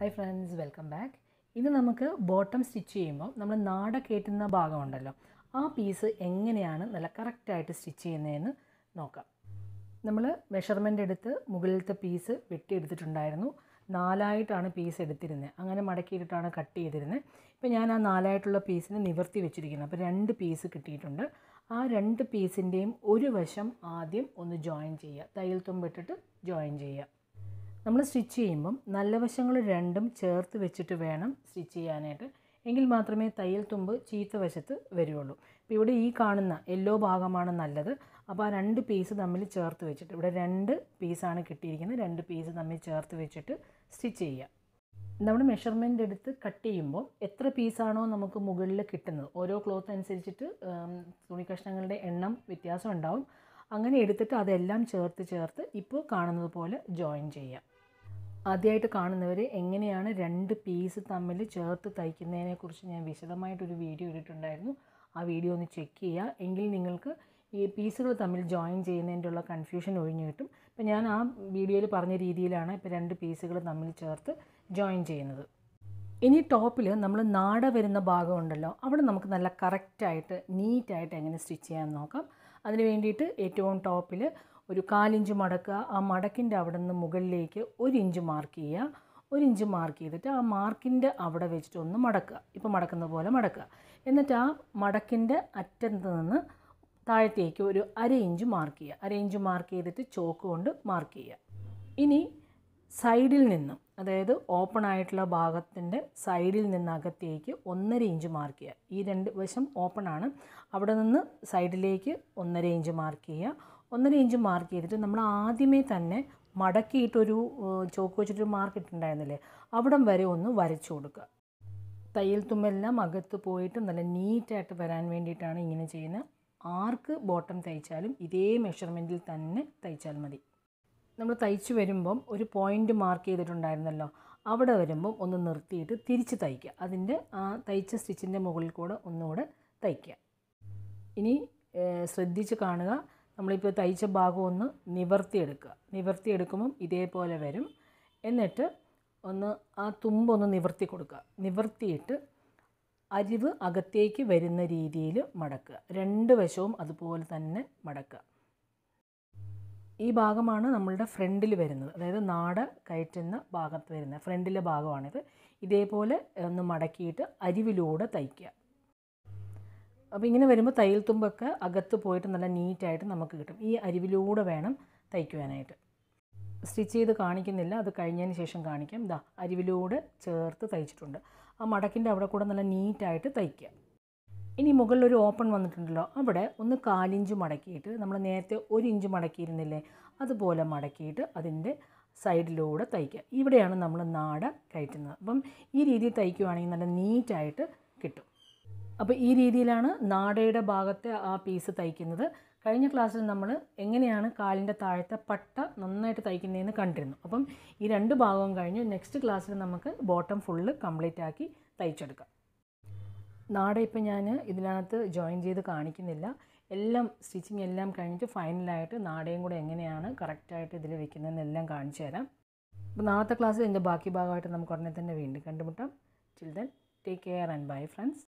hi friends welcome back ഇന്ന് നമുക്ക് bottom stitch ചെയ്യുമ്പോൾ നമ്മൾ നാട കയറ്റുന്ന ഭാഗമുണ്ടല്ലോ ആ പീസ് എങ്ങനെയാണ് നല്ല കറക്റ്റായിട്ട് സ്റ്റിച്ച് ചെയ്യുന്നതെന്ന് നോക്കാം നമ്മൾ മെഷർമെൻ്റ് എടുത്ത് മുകളിലത്തെ പീസ് വെട്ടിയെടുത്തിട്ടുണ്ടായിരുന്നു നാലായിട്ടാണ് പീസ് എടുത്തിരുന്നത് അങ്ങനെ മടക്കിയിട്ടാണ് കട്ട് ചെയ്തിരുന്നത് ഇപ്പോൾ ഞാൻ ആ നാലായിട്ടുള്ള പീസിനെ നിവർത്തി വെച്ചിരിക്കുന്നത് അപ്പോൾ രണ്ട് പീസ് കിട്ടിയിട്ടുണ്ട് ആ രണ്ട് പീസിൻ്റെയും ഒരു വശം ആദ്യം ഒന്ന് ജോയിൻ ചെയ്യുക തയ്യൽ തുമ്പിട്ടിട്ട് ജോയിൻ ചെയ്യുക നമ്മൾ സ്റ്റിച്ച് ചെയ്യുമ്പം നല്ല വശങ്ങൾ രണ്ടും ചേർത്ത് വെച്ചിട്ട് വേണം സ്റ്റിച്ച് ചെയ്യാനായിട്ട് എങ്കിൽ മാത്രമേ തയ്യൽ തുമ്പ് ചീത്ത വശത്ത് വരുള്ളൂ അപ്പോൾ ഇവിടെ ഈ കാണുന്ന യെല്ലോ ഭാഗമാണ് നല്ലത് അപ്പോൾ ആ രണ്ട് പീസ് തമ്മിൽ ചേർത്ത് വെച്ചിട്ട് ഇവിടെ രണ്ട് പീസാണ് കിട്ടിയിരിക്കുന്നത് രണ്ട് പീസ് തമ്മിൽ ചേർത്ത് വെച്ചിട്ട് സ്റ്റിച്ച് ചെയ്യുക നമ്മൾ മെഷർമെൻ്റ് എടുത്ത് കട്ട് ചെയ്യുമ്പോൾ എത്ര പീസാണോ നമുക്ക് മുകളിൽ കിട്ടുന്നത് ഓരോ ക്ലോത്ത് അനുസരിച്ചിട്ട് തുണി കഷ്ണങ്ങളുടെ എണ്ണം വ്യത്യാസം ഉണ്ടാവും അങ്ങനെ എടുത്തിട്ട് അതെല്ലാം ചേർത്ത് ചേർത്ത് ഇപ്പോൾ കാണുന്നത് പോലെ ജോയിൻ ചെയ്യാം ആദ്യമായിട്ട് കാണുന്നവർ എങ്ങനെയാണ് രണ്ട് പീസ് തമ്മിൽ ചേർത്ത് തയ്ക്കുന്നതിനെക്കുറിച്ച് ഞാൻ വിശദമായിട്ടൊരു വീഡിയോ ഇട്ടിട്ടുണ്ടായിരുന്നു ആ വീഡിയോ ഒന്ന് ചെക്ക് ചെയ്യുക എങ്കിൽ നിങ്ങൾക്ക് ഈ പീസുകൾ തമ്മിൽ ജോയിൻ ചെയ്യുന്നതിൻ്റെ ഉള്ള കൺഫ്യൂഷൻ ഒഴിഞ്ഞു കിട്ടും ഇപ്പം ഞാൻ ആ വീഡിയോയിൽ പറഞ്ഞ രീതിയിലാണ് ഇപ്പോൾ രണ്ട് പീസുകൾ തമ്മിൽ ചേർത്ത് ജോയിൻ ചെയ്യുന്നത് ഇനി ടോപ്പിൽ നമ്മൾ നാട വരുന്ന ഭാഗമുണ്ടല്ലോ അവിടെ നമുക്ക് നല്ല കറക്റ്റായിട്ട് നീറ്റായിട്ട് എങ്ങനെ സ്റ്റിച്ച് ചെയ്യാൻ നോക്കാം അതിന് വേണ്ടിയിട്ട് ഏറ്റവും ടോപ്പിൽ ഒരു കാലിഞ്ച് മടക്കുക ആ മടക്കിൻ്റെ അവിടെ നിന്ന് മുകളിലേക്ക് ഒരു ഇഞ്ച് മാർക്ക് ചെയ്യുക ഒരു ഇഞ്ച് മാർക്ക് ചെയ്തിട്ട് ആ മാർക്കിൻ്റെ അവിടെ വെച്ചിട്ട് ഒന്ന് മടക്കുക ഇപ്പോൾ മടക്കുന്ന പോലെ മടക്കുക എന്നിട്ട് ആ മടക്കിൻ്റെ അറ്റത്ത് നിന്ന് താഴത്തേക്ക് ഒരു അര ഇഞ്ച് മാർക്ക് ചെയ്യുക അര ഇഞ്ച് മാർക്ക് ചെയ്തിട്ട് ചോക്ക് കൊണ്ട് മാർക്ക് ചെയ്യുക ഇനി സൈഡിൽ നിന്നും അതായത് ഓപ്പൺ ആയിട്ടുള്ള ഭാഗത്തിൻ്റെ സൈഡിൽ നിന്ന് അകത്തേക്ക് ഒന്നര ഇഞ്ച് മാർക്ക് ചെയ്യുക ഈ രണ്ട് വശം ഓപ്പൺ ആണ് അവിടെ നിന്ന് സൈഡിലേക്ക് ഒന്നര ഇഞ്ച് മാർക്ക് ചെയ്യുക ഒന്നര ഇഞ്ച് മാർക്ക് ചെയ്തിട്ട് നമ്മൾ ആദ്യമേ തന്നെ മടക്കിയിട്ടൊരു ചോക്ക് വെച്ചിട്ടൊരു മാർക്ക് ഇട്ടുണ്ടായിരുന്നില്ലേ അവിടം വരെ ഒന്ന് വരച്ചു കൊടുക്കുക തയ്യൽ തുമ്പെല്ലാം അകത്ത് പോയിട്ട് നല്ല നീറ്റായിട്ട് വരാൻ വേണ്ടിയിട്ടാണ് ഇങ്ങനെ ചെയ്യുന്നത് ആർക്ക് ബോട്ടം തയ്ച്ചാലും ഇതേ മെഷർമെൻറ്റിൽ തന്നെ തയ്ച്ചാൽ മതി നമ്മൾ തയ്ച്ചു വരുമ്പം ഒരു പോയിൻ്റ് മാർക്ക് ചെയ്തിട്ടുണ്ടായിരുന്നല്ലോ അവിടെ വരുമ്പം ഒന്ന് നിർത്തിയിട്ട് തിരിച്ച് തയ്ക്കുക അതിൻ്റെ ആ തയ്ച്ച സ്റ്റിച്ചിൻ്റെ മുകളിൽ കൂടെ ഒന്നുകൂടെ തയ്ക്കുക ഇനി ശ്രദ്ധിച്ച് കാണുക നമ്മളിപ്പോൾ തയ്ച്ച ഭാഗം ഒന്ന് നിവർത്തിയെടുക്കുക നിവർത്തിയെടുക്കുമ്പം ഇതേപോലെ വരും എന്നിട്ട് ഒന്ന് ആ തുമ്പൊന്ന് നിവർത്തി കൊടുക്കുക നിവർത്തിയിട്ട് അരിവ് അകത്തേക്ക് വരുന്ന രീതിയിൽ മടക്കുക രണ്ട് വശവും അതുപോലെ തന്നെ മടക്കുക ഈ ഭാഗമാണ് നമ്മളുടെ ഫ്രണ്ടിൽ വരുന്നത് അതായത് നാട് കയറ്റുന്ന ഭാഗത്ത് വരുന്ന ഫ്രണ്ടിലെ ഭാഗമാണിത് ഇതേപോലെ ഒന്ന് മടക്കിയിട്ട് അരിവിലൂടെ തയ്ക്കുക അപ്പോൾ ഇങ്ങനെ വരുമ്പോൾ തയ്യൽ തുമ്പൊക്കെ അകത്ത് പോയിട്ട് നല്ല നീറ്റായിട്ട് നമുക്ക് കിട്ടും ഈ അരിവിലൂടെ വേണം തയ്ക്കുവാനായിട്ട് സ്റ്റിച്ച് ചെയ്ത് കാണിക്കുന്നില്ല അത് കഴിഞ്ഞതിന് ശേഷം കാണിക്കാം ഇതാ അരിവിലൂടെ ചേർത്ത് തയ്ച്ചിട്ടുണ്ട് ആ മടക്കിൻ്റെ അവിടെ കൂടെ നല്ല നീറ്റായിട്ട് തയ്ക്കുക ഇനി മുകളിൽ ഒരു ഓപ്പൺ വന്നിട്ടുണ്ടല്ലോ അവിടെ ഒന്ന് കാലിഞ്ച് മടക്കിയിട്ട് നമ്മൾ നേരത്തെ ഒരു ഇഞ്ച് മടക്കിയിരുന്നില്ലേ അതുപോലെ മടക്കിയിട്ട് അതിൻ്റെ സൈഡിലൂടെ തയ്ക്കുക ഇവിടെയാണ് നമ്മൾ നാട കയറ്റുന്നത് അപ്പം ഈ രീതിയിൽ തയ്ക്കുവാണെങ്കിൽ നല്ല നീറ്റായിട്ട് കിട്ടും അപ്പോൾ ഈ രീതിയിലാണ് നാടയുടെ ഭാഗത്തെ ആ പീസ് തയ്ക്കുന്നത് കഴിഞ്ഞ ക്ലാസ്സിൽ നമ്മൾ എങ്ങനെയാണ് കാലിൻ്റെ താഴത്തെ പട്ട നന്നായിട്ട് തയ്ക്കുന്നതെന്ന് കണ്ടിരുന്നു അപ്പം ഈ രണ്ട് ഭാഗവും കഴിഞ്ഞ് നെക്സ്റ്റ് ക്ലാസ്സിൽ നമുക്ക് ബോട്ടം ഫുള്ള് കംപ്ലീറ്റ് ആക്കി തയ്ച്ചെടുക്കാം നാടെ ഇപ്പം ഞാൻ ഇതിനകത്ത് ജോയിൻ ചെയ്ത് കാണിക്കുന്നില്ല എല്ലാം സ്റ്റിച്ചിങ് എല്ലാം കഴിഞ്ഞിട്ട് ഫൈനലായിട്ട് നാടയും കൂടെ എങ്ങനെയാണ് കറക്റ്റായിട്ട് ഇതിൽ എല്ലാം കാണിച്ചു തരാം അപ്പോൾ നാളത്തെ ക്ലാസ്സിൽ ഇതിൻ്റെ ബാക്കി ഭാഗമായിട്ട് നമുക്ക് ഉടനെ തന്നെ വീണ്ടും കണ്ടുമുട്ടാം till then take care and bye friends